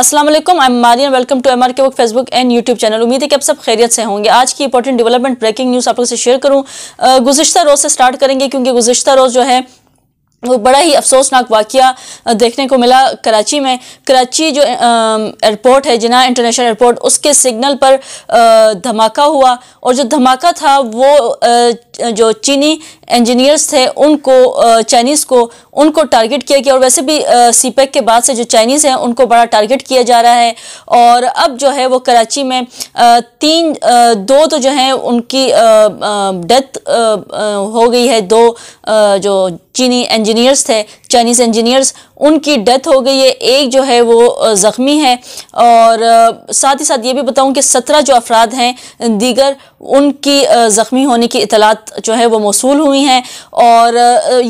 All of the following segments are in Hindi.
Aslam I am Marian welcome to M R K work Facebook and YouTube channel उम्मीद है कि आप सब खैरियत से होंगे आज की इंपॉर्टेंट डेवलपमेंट ब्रेकिंग न्यूज़ आप लोगों से शेयर करूँ गुजशत रोज़ से स्टार्ट करेंगे क्योंकि गुजशत रोज़ जो है वो बड़ा ही अफसोसनाक वाक़ देखने को मिला कराची में कराची जो एयरपोर्ट है जिना इंटरनेशनल एयरपोर्ट उसके सिग्नल पर धमाका हुआ और जो धमाका था वो जो चीनी इंजीनियर्स थे उनको चाइनीज़ को उनको टारगेट किया गया और वैसे भी सी पैक e के बाद से जो चाइनीज़ हैं उनको बड़ा टारगेट किया जा रहा है और अब जो है वो कराची में तीन दो तो जो हैं उनकी डेथ हो गई है दो जो चीनी इंजीनियर इंजीनियर्स थे चाइनीज़ इंजीनियर्स उनकी डेथ हो गई है एक जो है वो ज़ख्मी है और साथ ही साथ ये भी बताऊँ कि सत्रह जो अफराद हैं दीगर उनकी ज़ख्मी होने की इतलात जो है वो मौसू हुई हैं और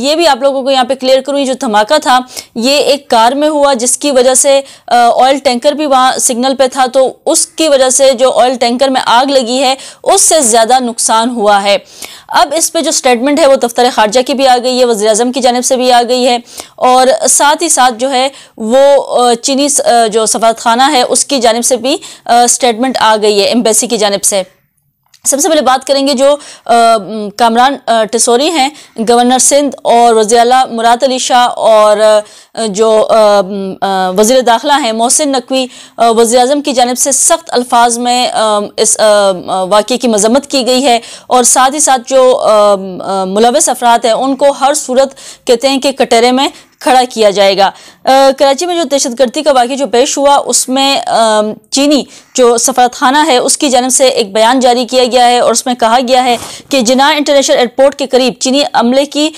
ये भी आप लोगों को यहाँ पे क्लियर करूँ जो धमाका था ये एक कार में हुआ जिसकी वजह से ऑयल टैंकर भी वहाँ सिग्नल पे था तो उसकी वजह से जो ऑयल टैंकर में आग लगी है उससे ज़्यादा नुकसान हुआ है अब इस पर जो स्टेटमेंट है वो दफ्तर खारजा की भी आ गई है वजी अजम की जानब से भी आ गई है और साथ ही साथ जो है वो चीनी जो सफारत खाना है उसकी जानब से भी स्टेटमेंट आ गई है एम्बेसी की जानब से सबसे पहले बात करेंगे जो कामरान टसोरी हैं गवर्नर सिंध और वजीला मुराद अली शाह और जो वजीर दाखिला हैं मोहसिन नकवी वजी अजम की जानब से सख्त अल्फाज में इस वाक़े की मजम्मत की गई है और साथ ही साथ जो मुलविस अफराद हैं उनको हर सूरत कहते हैं कि कटहरे में खड़ा किया जाएगा कराची में जो दहशत गर्दी का वाक्य जो पेश हुआ उसमें चीनी जो खाना है उसकी जानब से एक बयान जारी किया गया है और उसमें कहा गया है कि जिना इंटरनेशनल एयरपोर्ट के करीब चीनी अमले की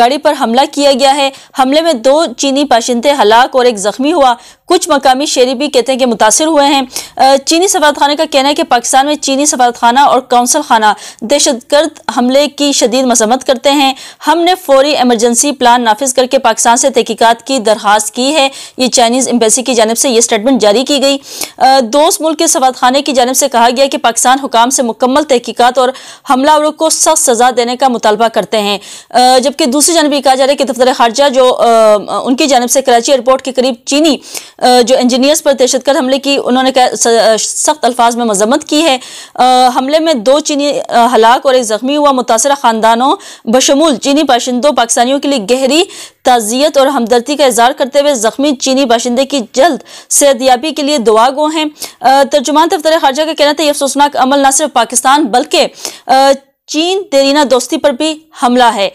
गाड़ी पर हमला किया गया है हमले में दो चीनी बाशिंदे हलाक और एक ज़ख्मी हुआ कुछ मकामी शहरी भी कहते हैं कि मुतासर हुए हैं चीनी सफारतखाना का कहना है कि पाकिस्तान में चीनी सफारतखाना और कौंसल खाना दहशत गर्द हमले की शदीद मजम्मत करते हैं हमने फौरी एमरजेंसी प्लान नाफिज करके पाकिस्तान से तहकीकत की दरख्वास्त की है ये चाइनीज़ एम्बेसी की जानब से यह स्टेटमेंट जारी की गई दोस्त मुल्क के खाना की जानब से कहा गया कि पाकिस्तान हुकाम से मुकम्मल तहकीकत और हमलावरों को सख्त सजा देने का मुतालबा करते हैं जबकि दूसरी जानबी कहा जा रहा है कि दफ्तर खारजा जो उनकी जानब से कराची एयरपोर्ट के करीब चीनी जो इंजीनियर्स पर दहशतगर्द हमले की उन्होंने सख्त अल्फाज में मजम्मत की है हमले में दो चीनी हलाक और एक जख्मी हुआ मुतासर खानदानों बशमूल चीनी बाशिंदों पाकिस्तानियों के लिए गहरी ताज़ियत और हमदर्दी का इजहार करते हुए ज़ख्मी चीनी बाशिंदे की जल्द सेहतियाबी के लिए दुआगो हैं तर्जुमान दफ्तर खारजा का कहना था यह अफसोसनाक अमल न सिर्फ पाकिस्तान बल्कि चीन तेरीना दोस्ती पर भी हमला है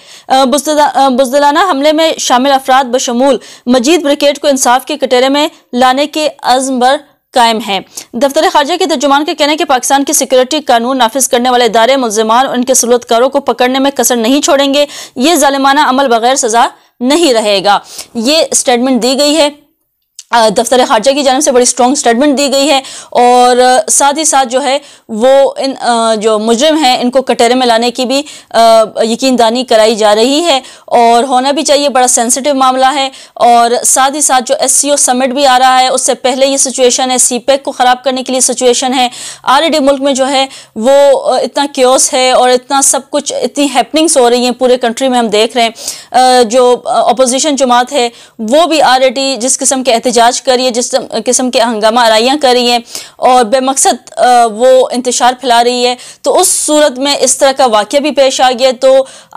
बुजदलाना हमले में शामिल अफराद बशमूल मजीद ब्रिकेट को इंसाफ के कटेरे में लाने के अज़म पर कायम है दफ्तर खारजा के तर्जुमान का कहना है कि पाकिस्तान के सिक्योरिटी कानून नाफिज करने वाले इदारे मुलजमान और उनके सलतकारों को पकड़ने में कसर नहीं छोड़ेंगे ये जालिमाना अमल बगैर सजा नहीं रहेगा ये स्टेटमेंट दी गई है दफ्तर खारजा की जानब से बड़ी स्ट्रॉन्ग स्टेटमेंट दी गई है और साथ ही साथ जो है वो इन जो मुजरम हैं इनको कटहरे में लाने की भी यकीन दानी कराई जा रही है और होना भी चाहिए बड़ा सेंसिटिव मामला है और साथ ही साथ जो एस सी ओ समिट भी आ रहा है उससे पहले ये सिचुएशन है सी पैक e को ख़राब करने के लिए सिचुएशन है आर डी मुल्क में जो है वो इतना क्योस है और इतना सब कुछ इतनी हैपनिंग्स हो रही हैं पूरे कंट्री में हम देख रहे हैं जो अपोजिशन जमात है वो भी आर जिस किस्म के एहतजा एहतजाज कर रही है जिस किस्म के हंगामा आरियाँ कर रही हैं और बेमकसद वो इंतशार फैला रही है तो उस सूरत में इस तरह का वाक़ भी पेश आ गया तो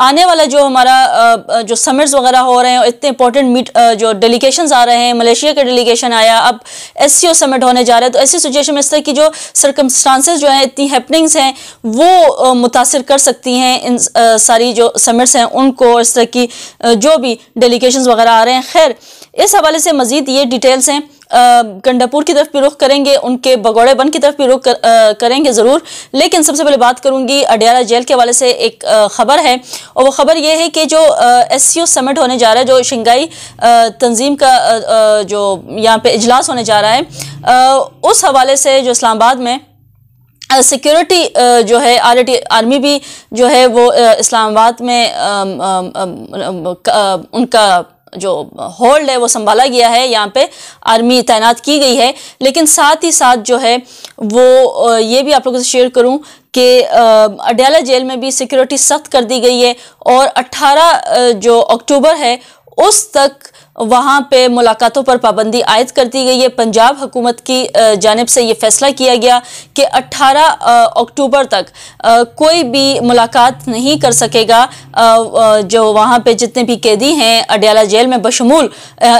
आने वाला जो हमारा जो समिट्स वगैरह हो रहे हैं और इतने इंपॉर्टेंट मीट जो डेलीगेशन आ रहे हैं मलेशिया का डेलीगेशन आया अब एस सी ओ समिट होने जा रहा है तो ऐसी सिचुएशन में इस तरह की जो सरकमस्टांसिस जो हैं इतनी हैपनिंग्स हैं वो मुतासर कर सकती हैं इन सारी जो समिट्स हैं उनको इस तरह की जो भी डेलीगेशन वगैरह आ रहे हैं खैर इस हवाले से मजीद ये डिटेल्स हैं कंडापुर की तरफ भी रुख करेंगे उनके बगौड़े बन की तरफ भी रुख कर, आ, करेंगे ज़रूर लेकिन सबसे पहले बात करूंगी अडियाला जेल के हवाले से एक ख़बर है और वो ख़बर ये है कि जो एस सी ओ समिट होने जा रहा है जो शंघाई तंजीम का आ, जो यहाँ पे इजलास होने जा रहा है आ, उस हवाले से जो इस्लामाबाद में सिक्योरिटी uh, uh, जो है आर आर्मी भी जो है वो uh, इस्लामाबाद में उनका जो होल्ड है वो संभाला गया है यहाँ पे आर्मी तैनात की गई है लेकिन साथ ही साथ जो है वो ये भी आप लोगों से शेयर करूँ कि अडयाला जेल में भी सिक्योरिटी सख्त कर दी गई है और 18 जो अक्टूबर है उस तक वहाँ पे मुलाकातों पर पाबंदी आयद कर दी गई है पंजाब हुकूमत की जानब से ये फैसला किया गया कि 18 अक्टूबर तक कोई भी मुलाकात नहीं कर सकेगा जो वहाँ पे जितने भी कैदी हैं अडयाला जेल में बशमूल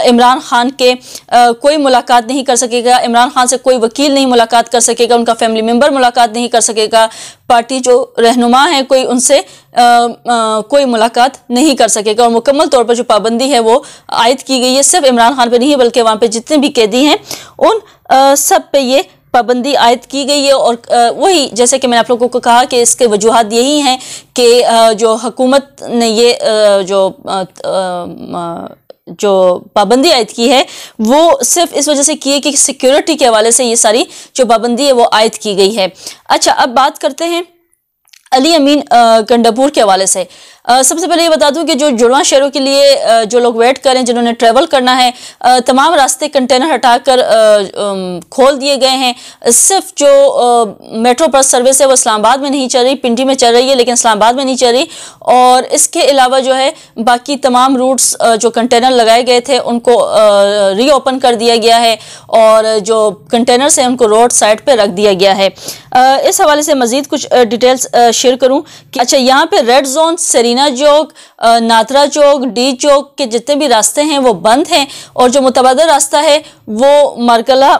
इमरान खान के कोई मुलाकात नहीं कर सकेगा इमरान खान से कोई वकील नहीं मुलाकात कर सकेगा उनका फैमिली मेम्बर मुलाकात नहीं कर सकेगा पार्टी जो रहनुमा है कोई उनसे आ, आ, कोई मुलाकात नहीं कर सकेगा और मुकम्मल तौर पर जो पाबंदी है वो आयद की गई है सिर्फ इमरान खान पर नहीं है बल्कि वहाँ पर जितने भी कैदी हैं उन आ, सब पे ये पाबंदी आयद की गई है और वही जैसे कि मैंने आप लोगों को कहा कि इसके वजूहत यही हैं कि जो हकूमत ने ये जो जो पाबंदी आयद की है वो सिर्फ इस वजह से की है कि सिक्योरिटी के हवाले से ये सारी जो पाबंदी है वो आयद की गई है अच्छा अब बात करते हैं अली अमीन गंडापुर के हवाले से सबसे पहले ये बता दूं कि जो जुड़वा शहरों के लिए जो लोग वेट करें जिन्होंने ट्रेवल करना है तमाम रास्ते कंटेनर हटाकर खोल दिए गए हैं सिर्फ जो मेट्रो बस सर्विस है वो इस्लामाबाद में नहीं चल रही पिंडी में चल रही है लेकिन इस्लामाबाद में नहीं चल रही और इसके अलावा जो है बाकी तमाम रूट्स जो कंटेनर लगाए गए थे उनको रीओपन कर दिया गया है और जो कंटेनर्स हैं उनको रोड साइड पर रख दिया गया है इस हवाले से मज़ीद कुछ डिटेल्स शेयर करूँ कि अच्छा यहाँ पर रेड जोन सेरीना मदीना चौक नाथरा चौक डी चौक के जितने भी रास्ते हैं वो बंद हैं और जो मुतबाद रास्ता है वो मरकला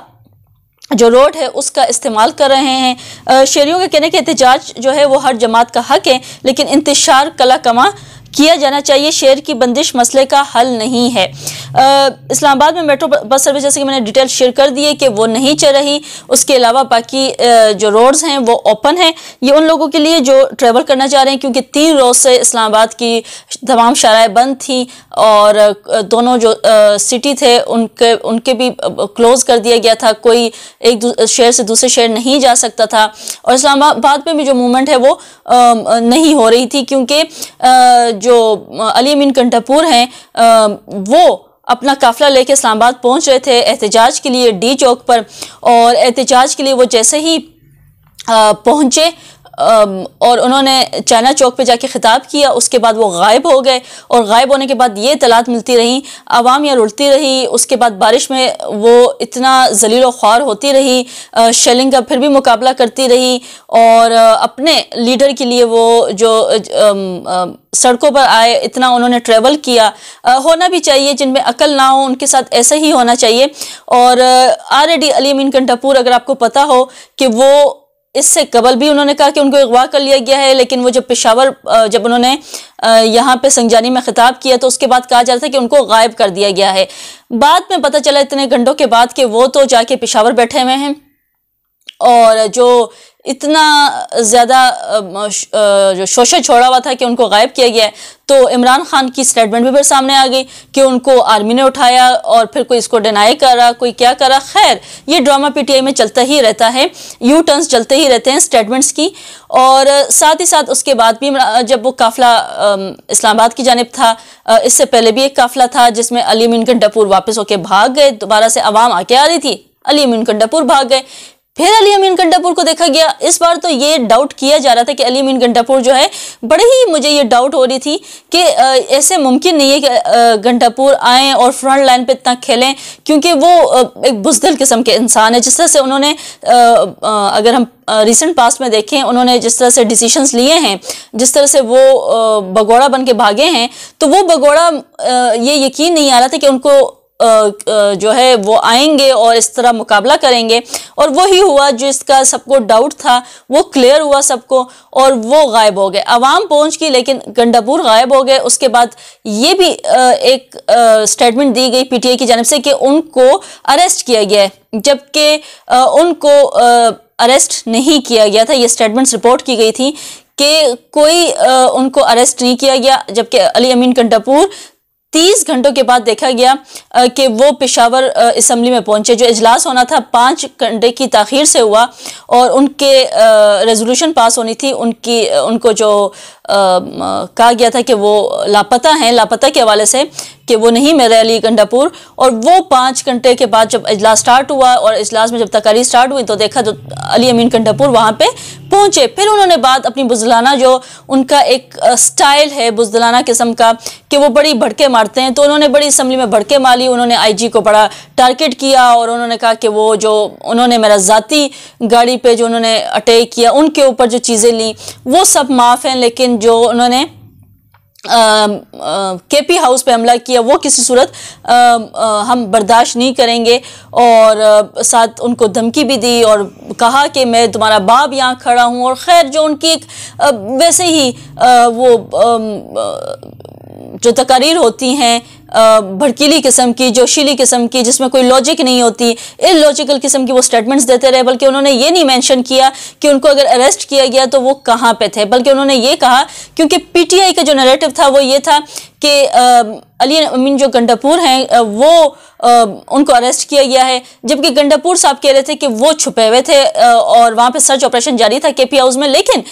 जो रोड है उसका इस्तेमाल कर रहे हैं शहरीों का कहने के एहतजाज जो है वो हर जमात का हक है लेकिन इंतशार कला कमा किया जाना चाहिए शेयर की बंदिश मसले का हल नहीं है इस्लामाबाद में मेट्रो बस सर्विस जैसे कि मैंने डिटेल शेयर कर दी है कि वो नहीं चल रही उसके अलावा बाकी जो रोड्स हैं वो ओपन हैं ये उन लोगों के लिए जो ट्रेवल करना चाह रहे हैं क्योंकि तीन रोज़ से इस्लामाबाद की तमाम शराय बंद थी और दोनों जो सिटी थे उनके उनके भी क्लोज़ कर दिया गया था कोई एक शहर से दूसरे शहर नहीं जा सकता था और इस्लामाबाद में भी जो मूवमेंट है वो नहीं हो रही थी क्योंकि जो अली अमीन कंटापुर हैं वो अपना काफिला लेके इस्लामाबाद पहुंच रहे थे एहतजाज के लिए डी चौक पर और एहतजाज के लिए वो जैसे ही पहुंचे और उन्होंने चाइना चौक पे जाके ख़िताब किया उसके बाद वो गायब हो गए और गायब होने के बाद ये तलात मिलती रहीं आवाम यहाँ रुलती रही उसके बाद बारिश में वो इतना जलील ख्वार होती रही शेलिंग का फिर भी मुकाबला करती रही और अपने लीडर के लिए वो जो सड़कों पर आए इतना उन्होंने ट्रेवल किया आ, होना भी चाहिए जिनमें अकल ना हो उनके साथ ऐसा ही होना चाहिए और आर ए डी अली मीन कंटापुर अगर आपको पता हो कि वो इससे कबल भी उन्होंने कहा कि उनको अगवा कर लिया गया है लेकिन वो जब पेशावर जब उन्होंने यहाँ पे संगजानी में खिताब किया तो उसके बाद कहा जा रहा था कि उनको गायब कर दिया गया है बाद में पता चला इतने घंटों के बाद कि वो तो जाके पेशावर बैठे हुए हैं और जो इतना ज़्यादा जो शोशा छोड़ा हुआ था कि उनको गायब किया गया है तो इमरान खान की स्टेटमेंट भी फिर सामने आ गई कि उनको आर्मी ने उठाया और फिर कोई इसको डिनाई करा कोई क्या करा खैर ये ड्रामा पीटीआई में चलता ही रहता है यू टर्न्स चलते ही रहते हैं स्टेटमेंट्स की और साथ ही साथ उसके बाद भी जब वो काफिला इस्लामाबाद की जानब था इससे पहले भी एक काफिला था जिसमें अली मिनकन डपूर वापस होकर भाग गए दोबारा से आवाम आके आ रही थी अली मिनकन डपूर भाग गए फिर अली अमीन गंडापुर को देखा गया इस बार तो ये डाउट किया जा रहा था कि अली अमीन गंडापुर जो है बड़े ही मुझे ये डाउट हो रही थी कि ऐसे मुमकिन नहीं है कि गंडापुर आएँ और फ्रंट लाइन पे इतना खेलें क्योंकि वो एक बुजदिल किस्म के इंसान है जिस तरह से उन्होंने अगर हम रिसेंट पास्ट में देखें उन्होंने जिस तरह से डिसीशंस लिए हैं जिस तरह से वो भगोड़ा बन के भागे हैं तो वो भगोड़ा ये यकीन नहीं आ रहा था कि उनको जो है वो आएंगे और इस तरह मुकाबला करेंगे और वही हुआ जो इसका सबको डाउट था वो क्लियर हुआ सबको और वो गायब हो गए आवाम पहुंच गई लेकिन गंडापुर गायब हो गए उसके बाद ये भी एक स्टेटमेंट दी गई पीटीआई की जानब से कि उनको अरेस्ट किया गया है जबकि उनको अरेस्ट नहीं किया गया था ये स्टेटमेंट्स रिपोर्ट की गई थी कि कोई आ, उनको अरेस्ट नहीं किया गया जबकि अली अमीन कंटापुर तीस घंटों के बाद देखा गया कि वो पेशावर इसम्बली में पहुंचे जो इजलास होना था पाँच घंटे की तखिर से हुआ और उनके रेजोल्यूशन पास होनी थी उनकी उनको जो कहा गया था कि वो लापता हैं लापता के हवाले से कि वो नहीं मेरे अली कंडापुर और वो पाँच घंटे के बाद जब अजलास स्टार्ट हुआ और अजलास में जब तकारी स्टार्ट हुई तो देखा जो तो अली अमीन कंडापुर वहाँ पे पहुँचे फिर उन्होंने बात अपनी बुजलाना जो उनका एक स्टाइल है बुजलाना किस्म का कि वो बड़ी भड़के मारते हैं तो उन्होंने बड़ी असम्बली में भड़के मारी उन्होंने जी को बड़ा टारगेट किया और उन्होंने कहा कि वो जो उन्होंने मेरा ज़ाती गाड़ी पर जो उन्होंने अटैक किया उनके ऊपर जो चीज़ें लीं वो सब माफ़ हैं लेकिन जो उन्होंने के पी हाउस पे हमला किया वो किसी सूरत हम बर्दाश्त नहीं करेंगे और आ, साथ उनको धमकी भी दी और कहा कि मैं तुम्हारा बाप यहाँ खड़ा हूँ और खैर जो उनकी एक आ, वैसे ही आ, वो आ, जो तकारीर होती हैं भड़कीली किस्म की जोशीली किस्म की जिसमें कोई लॉजिक नहीं होती इलॉजिकल किस्म की वो स्टेटमेंट्स देते रहे बल्कि उन्होंने ये नहीं मैंशन किया कि उनको अगर अरेस्ट किया गया तो वो कहाँ पर थे बल्कि उन्होंने ये कहा क्योंकि पीटीआई का जो नरेटिव था वो ये था कि अली अमीन जो गंडापुर हैं वो आ, उनको अरेस्ट किया गया है जबकि गंडापुर साहब कह रहे थे कि वो छुपे हुए थे आ, और वहाँ पे सर्च ऑपरेशन जारी था के पी हाउस में लेकिन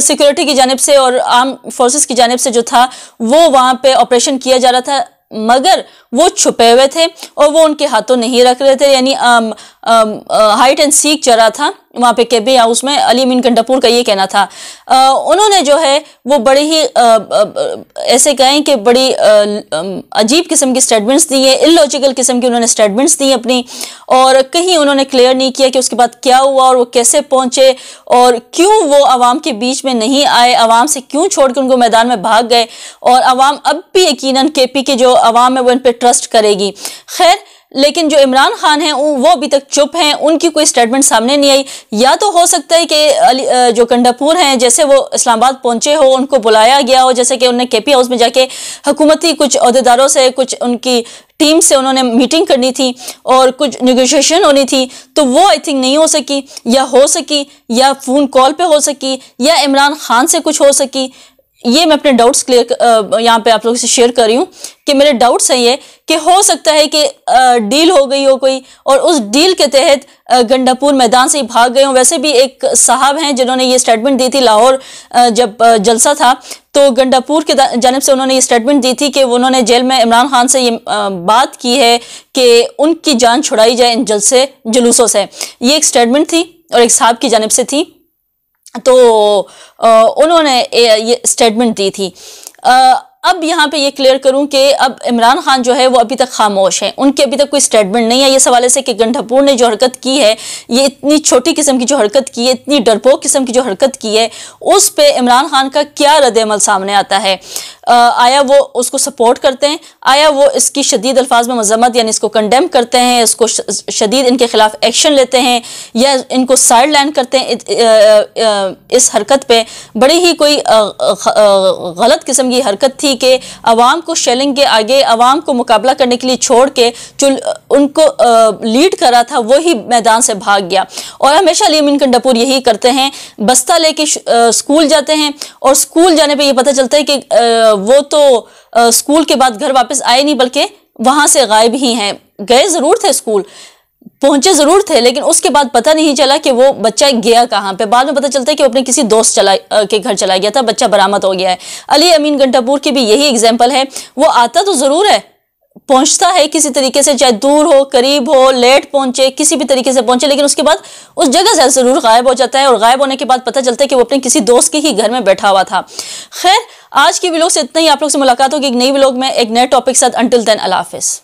सिक्योरिटी की जानब से और आर्म फोर्सेस की जानब से जो था वो वहाँ पे ऑपरेशन किया जा रहा था मगर वो छुपे हुए थे और वो उनके हाथों नहीं रख रहे थे यानी हाइट एंड सीख चरा था वहाँ पे केबे हाउस में अली मीन कंडापुर का ये कहना था आ, उन्होंने जो है वो बड़े ही आ, आ, ऐसे कहें कि बड़ी अजीब किस्म की स्टेटमेंट्स दी हैं इलॉजिकल किस्म की उन्होंने स्टेटमेंट्स दी अपनी और कहीं उन्होंने क्लियर नहीं किया कि उसके बाद क्या हुआ और वो कैसे पहुँचे और क्यों वो आवाम के बीच में नहीं आए आवाम से क्यों छोड़ उनको मैदान में भाग गए और आवाम अब भी यकीन के पी के जो आवाम है वो इन पर ट्रस्ट करेगी खैर लेकिन जो इमरान खान हैं वो अभी तक चुप हैं उनकी कोई स्टेटमेंट सामने नहीं आई या तो हो सकता है कि जो कंडापुर हैं जैसे वो इस्लामाबाद पहुंचे हो उनको बुलाया गया हो जैसे कि उन्हें के पी हाउस में जाके हुकूमती कुछ अहदेदारों से कुछ उनकी टीम से उन्होंने मीटिंग करनी थी और कुछ निगोशिएशन होनी थी तो वो आई थिंक नहीं हो सकी या हो सकी या फ़ोन कॉल पे हो सकी या इमरान खान से कुछ हो सकी ये मैं अपने डाउट्स क्लियर यहाँ पे आप लोगों से शेयर कर रही हूँ कि मेरे डाउट्स हैं ये कि हो सकता है कि डील हो गई हो कोई और उस डील के तहत गंडापुर मैदान से ही भाग गए हों वैसे भी एक साहब हैं जिन्होंने ये स्टेटमेंट दी थी लाहौर जब जलसा था तो गंडापुर के जानब से उन्होंने ये स्टेटमेंट दी थी कि उन्होंने जेल में इमरान खान से ये बात की है कि उनकी जान छुड़ाई जाए इन जलसे जुलूसों से ये एक स्टेटमेंट थी और एक साहब की जानब से थी तो उन्होंने ये स्टेटमेंट दी थी अब यहाँ पे ये क्लियर करूँ कि अब इमरान खान जो है वो अभी तक खामोश हैं उनके अभी तक कोई स्टेटमेंट नहीं है ये सवाल से कि गंढापुर ने जो हरकत की है ये इतनी छोटी किस्म की जो हरकत की है इतनी डरपोक किस्म की जो हरकत की है उस पर इमरान खान का क्या रद्द सामने आता है आया वो उसको सपोर्ट करते हैं आया वो इसकी शदीद अल्फाज में मजम्मत यानी इसको कंडेम करते हैं इसको शदीद इनके खिलाफ एक्शन लेते हैं या इनको साइड लाइन करते हैं इस हरकत पे बड़ी ही कोई गलत किस्म की हरकत थी कि आवाम को शेलिंग के आगे आवाम को मुकाबला करने के लिए छोड़ के जो उनको लीड करा था वही मैदान से भाग गया और हमेशा अलीमिन कंडापुर यही करते हैं बस्ता लेके स्कूल जाते हैं और स्कूल जाने पर यह पता चलता है कि वो तो स्कूल के बाद घर वापस आए नहीं बल्कि वहां से गायब ही हैं गए ज़रूर थे स्कूल पहुंचे ज़रूर थे लेकिन उसके बाद पता नहीं चला कि वो बच्चा गया कहाँ पे बाद में पता चलता है कि वो अपने किसी दोस्त चला के घर चला गया था बच्चा बरामद हो गया है अली अमीन घंटापुर की भी यही एग्जाम्पल है वो आता तो ज़रूर है पहुंचता है किसी तरीके से चाहे दूर हो करीब हो लेट पहुंचे किसी भी तरीके से पहुंचे लेकिन उसके बाद उस जगह से ज़रूर गायब हो जाता है और गायब होने के बाद पता चलता है कि वो अपने किसी दोस्त के ही घर में बैठा हुआ था खैर आज की ब्लॉग से इतना ही आप लोग से मुलाकात होगी एक नई ब्लॉग में एक नए टॉपिक साथ अंटिल देन अलाफिज़